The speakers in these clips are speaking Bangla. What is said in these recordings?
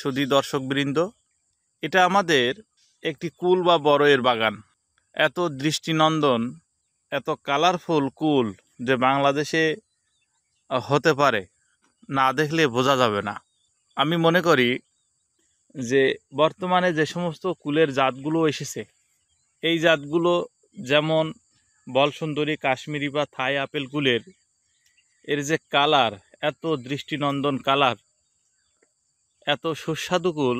দর্শক দর্শকবৃন্দ এটা আমাদের একটি কুল বা বড়য়ের বাগান এত দৃষ্টিনন্দন এত কালারফুল কুল যে বাংলাদেশে হতে পারে না দেখলে বোঝা যাবে না আমি মনে করি যে বর্তমানে যে সমস্ত কুলের জাতগুলো এসেছে এই জাতগুলো যেমন বলসুন্দরী কাশ্মীরি বা থাই আপেল কুলের এর যে কালার এত দৃষ্টিনন্দন কালার এত সুস্বাদু কুল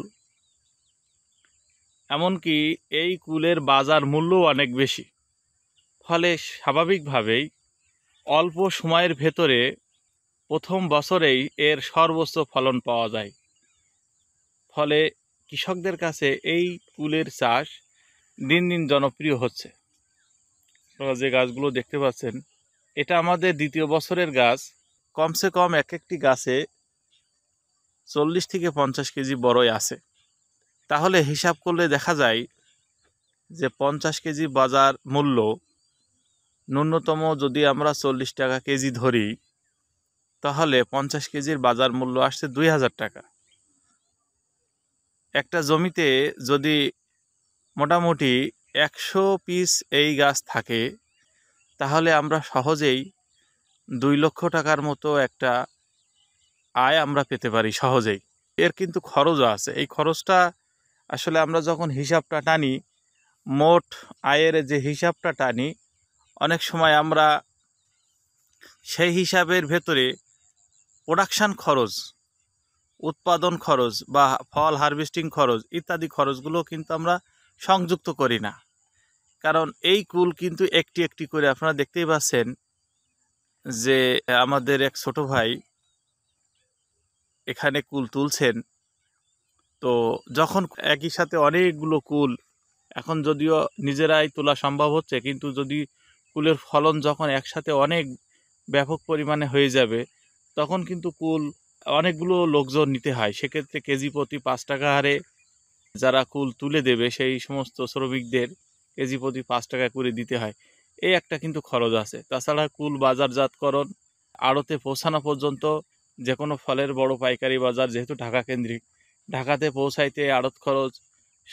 এমনকি এই কুলের বাজার মূল্য অনেক বেশি ফলে স্বাভাবিকভাবেই অল্প সময়ের ভেতরে প্রথম বছরেই এর সর্বোচ্চ ফলন পাওয়া যায় ফলে কৃষকদের কাছে এই কুলের চাষ দিন দিন জনপ্রিয় হচ্ছে যে গাছগুলো দেখতে পাচ্ছেন এটা আমাদের দ্বিতীয় বছরের গাছ কমসে কম এক একটি গাছে চল্লিশ থেকে পঞ্চাশ কেজি বড়ই আছে তাহলে হিসাব করলে দেখা যায় যে পঞ্চাশ কেজি বাজার মূল্য ন্যূনতম যদি আমরা চল্লিশ টাকা কেজি ধরি তাহলে পঞ্চাশ কেজির বাজার মূল্য আসছে দুই হাজার টাকা একটা জমিতে যদি মোটামুটি একশো পিস এই গাছ থাকে তাহলে আমরা সহজেই দুই লক্ষ টাকার মতো একটা আয় আমরা পেতে পারি সহজেই এর কিন্তু খরচও আছে এই খরচটা আসলে আমরা যখন হিসাবটা টানি মোট আয়ের যে হিসাবটা টানি অনেক সময় আমরা সেই হিসাবের ভেতরে প্রোডাকশান খরচ উৎপাদন খরচ বা ফল হারভেস্টিং খরচ ইত্যাদি খরচগুলো কিন্তু আমরা সংযুক্ত করি না কারণ এই কুল কিন্তু একটি একটি করে আপনারা দেখতেই পাচ্ছেন যে আমাদের এক ছোট ভাই এখানে কুল তুলছেন তো যখন একই সাথে অনেকগুলো কুল এখন যদিও নিজেরাই তোলা সম্ভব হচ্ছে কিন্তু যদি কুলের ফলন যখন একসাথে অনেক ব্যাপক পরিমাণে হয়ে যাবে তখন কিন্তু কুল অনেকগুলো লোকজন নিতে হয় সেক্ষেত্রে কেজি প্রতি পাঁচ টাকা হারে যারা কুল তুলে দেবে সেই সমস্ত শ্রমিকদের কেজি প্রতি পাঁচ টাকা করে দিতে হয় এই একটা কিন্তু খরচ আছে তাছাড়া কুল বাজারজাতকরণ আড়তে পৌঁছানো পর্যন্ত যে কোনো ফলের বড় পাইকারি বাজার যেহেতু ঢাকা কেন্দ্রিক ঢাকাতে পৌঁছাইতে আড়ত খরচ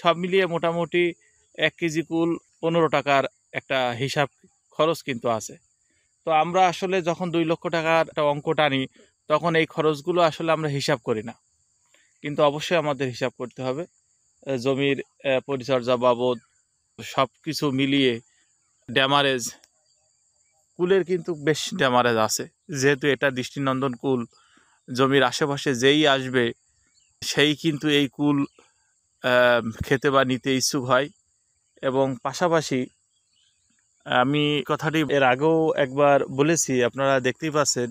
সব মিলিয়ে মোটামুটি এক কেজি কুল পনেরো টাকার একটা হিসাব খরচ কিন্তু আছে তো আমরা আসলে যখন দুই লক্ষ টাকার একটা অঙ্ক টানি তখন এই খরচগুলো আসলে আমরা হিসাব করি না কিন্তু অবশ্যই আমাদের হিসাব করতে হবে জমির পরিচর্যা বাবদ সব কিছু মিলিয়ে ড্যামারেজ কুলের কিন্তু বেশ ড্যামারেজ আছে যেহেতু এটা দৃষ্টিনন্দন কুল জমির আশেপাশে যেই আসবে সেই কিন্তু এই কুল খেতে বা নিতে ইচ্ছুক হয় এবং পাশাপাশি আমি কথাটি এর আগেও একবার বলেছি আপনারা দেখতেই পাচ্ছেন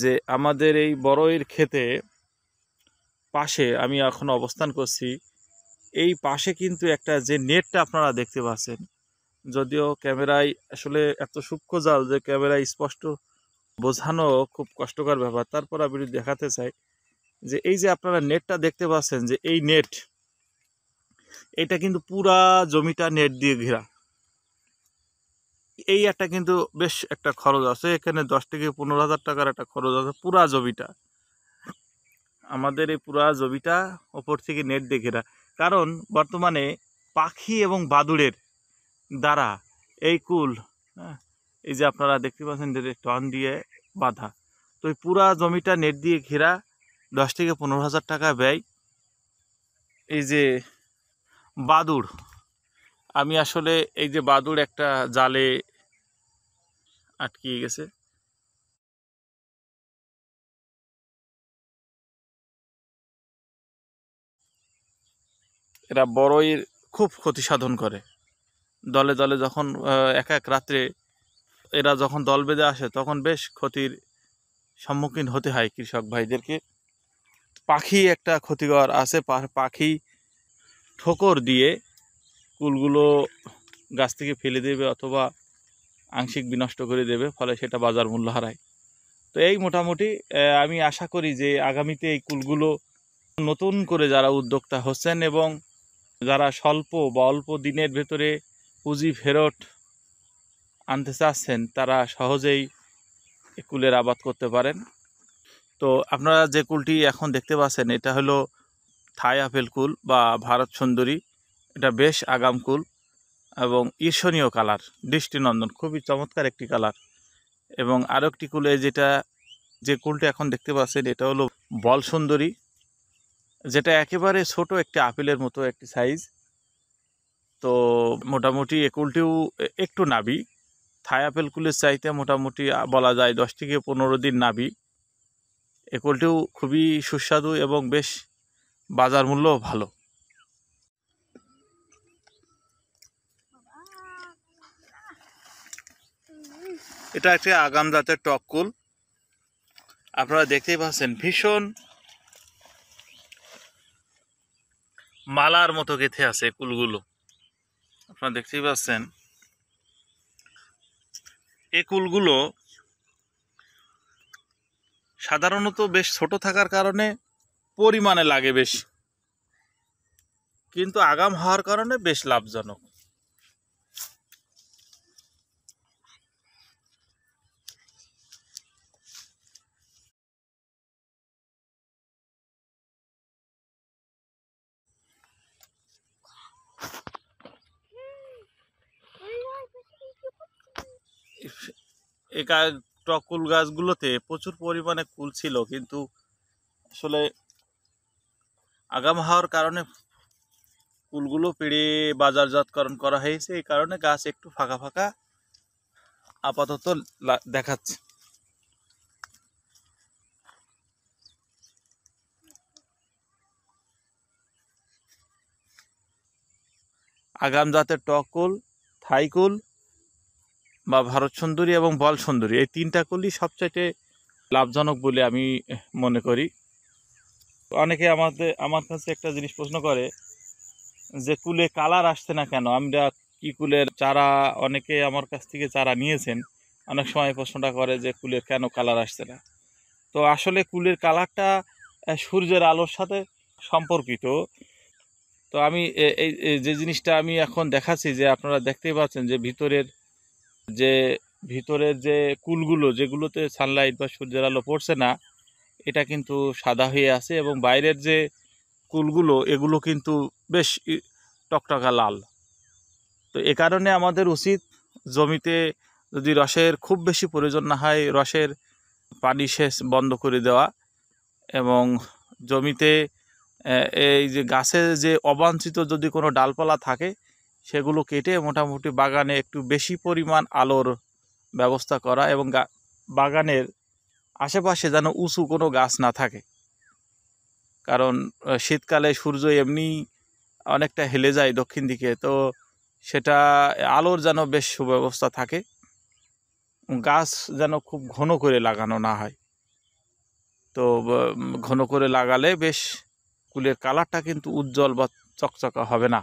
যে আমাদের এই বড়ইয়ের খেতে পাশে আমি এখন অবস্থান করছি এই পাশে কিন্তু একটা যে নেটটা আপনারা দেখতে পাচ্ছেন যদিও ক্যামেরায় আসলে এত সূক্ষ্ম জাল যে ক্যামেরায় স্পষ্ট বোঝানো খুব কষ্টকর ব্যাপার তারপর আমি দেখাতে চাই যে এই যে আপনারা নেটটা দেখতে পাচ্ছেন যে এই নেট এটা কিন্তু পুরা জমিটা নেট দিয়ে ঘেরা এই একটা কিন্তু বেশ একটা খরচ আছে এখানে দশ থেকে পনেরো হাজার টাকার একটা খরচ আছে পুরা জমিটা আমাদের এই পুরা জমিটা ওপর থেকে নেট দিয়ে ঘেরা কারণ বর্তমানে পাখি এবং বাদুড়ের দ্বারা এই কুল হ্যাঁ এই যে আপনারা দেখতে পাচ্ছেন যে টন দিয়ে বাঁধা তো ওই পুরা জমিটা নেট দিয়ে ঘেরা দশ থেকে পনেরো হাজার টাকা ব্যয় এই যে বাদুড় আমি আসলে এই যে বাদুড় একটা জালে আটকিয়ে গেছে এরা বড়ই খুব ক্ষতি সাধন করে দলে দলে যখন এক এক রাত্রে এরা যখন দল বেঁধে আসে তখন বেশ ক্ষতির সম্মুখীন হতে হয় কৃষক ভাইদেরকে পাখি একটা ক্ষতিকর আছে পাখি ঠোকর দিয়ে কুলগুলো গাছ থেকে ফেলে দেবে অথবা আংশিক বিনষ্ট করে দেবে ফলে সেটা বাজার মূল্য হারায় তো এই মোটামুটি আমি আশা করি যে আগামীতে এই কুলগুলো নতুন করে যারা উদ্যোক্তা হচ্ছেন এবং যারা স্বল্প বা অল্প দিনের ভেতরে পুঁজি ফেরত আনতে চাচ্ছেন তারা সহজেই কুলের আবাদ করতে পারেন তো আপনারা যে কুলটি এখন দেখতে পাচ্ছেন এটা হলো থাই আপেল কুল বা ভারত সুন্দরী এটা বেশ আগাম কুল এবং ঈর্ষণীয় কালার দৃষ্টিনন্দন খুবই চমৎকার একটি কালার এবং আরও একটি কুলে যেটা যে কুলটি এখন দেখতে পাচ্ছেন এটা হলো বল সুন্দরী যেটা একেবারে ছোট একটি আপেলের মতো একটি সাইজ তো মোটামুটি কুলটিও একটু নাবি থায়াপেল কুলের চাইতে মোটামুটি বলা যায় দশ থেকে পনেরো দিন নাবি একলটিও খুবই সুস্বাদু এবং বেশ বাজার মূল্যও ভালো এটা একটি আগাম জাতের টক কুল আপনারা দেখতেই পাচ্ছেন ভীষণ মালার মতো গেথে আছে কুলগুলো আপনারা দেখতেই পাচ্ছেন একুলগুলো সাধারণত বেশ ছোট থাকার কারণে পরিমাণে লাগে বেশ কিন্তু আগাম হওয়ার কারণে বেশ লাভজনক একা টকুল গাছগুলোতে প্রচুর পরিমাণে কুল ছিল কিন্তু আসলে আগাম হওয়ার কারণে কুলগুলো পেড়ে বাজারজাতকরণ করা হয়েছে এই কারণে গাছ একটু ফাঁকা ফাঁকা আপাতত দেখাচ্ছে আগাম জাতের টকুল থাইকুল বা ভারত সুন্দরী এবং বল সুন্দরী এই তিনটা কলি সবচাইতে লাভজনক বলে আমি মনে করি অনেকে আমাদের আমার কাছে একটা জিনিস প্রশ্ন করে যে কুলে কালার আসছে না কেন আমরা কি কুলের চারা অনেকে আমার কাছ থেকে চারা নিয়েছেন অনেক সময় প্রশ্নটা করে যে কুলের কেন কালার আসছে না তো আসলে কুলের কালারটা সূর্যের আলোর সাথে সম্পর্কিত তো আমি এই যে জিনিসটা আমি এখন দেখাচ্ছি যে আপনারা দেখতেই পাচ্ছেন যে ভিতরের যে ভিতরের যে কুলগুলো যেগুলোতে সানলাইট বা সূর্যের আলো পড়ছে না এটা কিন্তু সাদা হয়ে আছে এবং বাইরের যে কুলগুলো এগুলো কিন্তু বেশ টকটকা লাল তো এ কারণে আমাদের উচিত জমিতে যদি রসের খুব বেশি প্রয়োজন না হয় রসের পানি সেচ বন্ধ করে দেওয়া এবং জমিতে এই যে গাছের যে অবাঞ্ছিত যদি কোনো ডালপালা থাকে সেগুলো কেটে মোটামুটি বাগানে একটু বেশি পরিমাণ আলোর ব্যবস্থা করা এবং বাগানের আশেপাশে যেন উঁচু কোনো গাছ না থাকে কারণ শীতকালে সূর্য এমনি অনেকটা হেলে যায় দক্ষিণ দিকে তো সেটা আলোর যেন বেশ সুব্যবস্থা থাকে গাছ যেন খুব ঘন করে লাগানো না হয় তো ঘন করে লাগালে বেশ কুলের কালারটা কিন্তু উজ্জ্বল বা চকচকা হবে না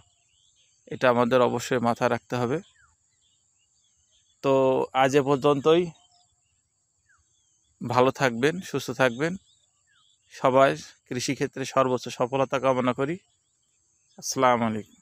এটা আমাদের অবশ্যই মাথায় রাখতে হবে তো আজ এ পর্যন্তই ভালো থাকবেন সুস্থ থাকবেন সবাই কৃষিক্ষেত্রে সর্বোচ্চ সফলতা কামনা করি আসসালামু আলাইকুম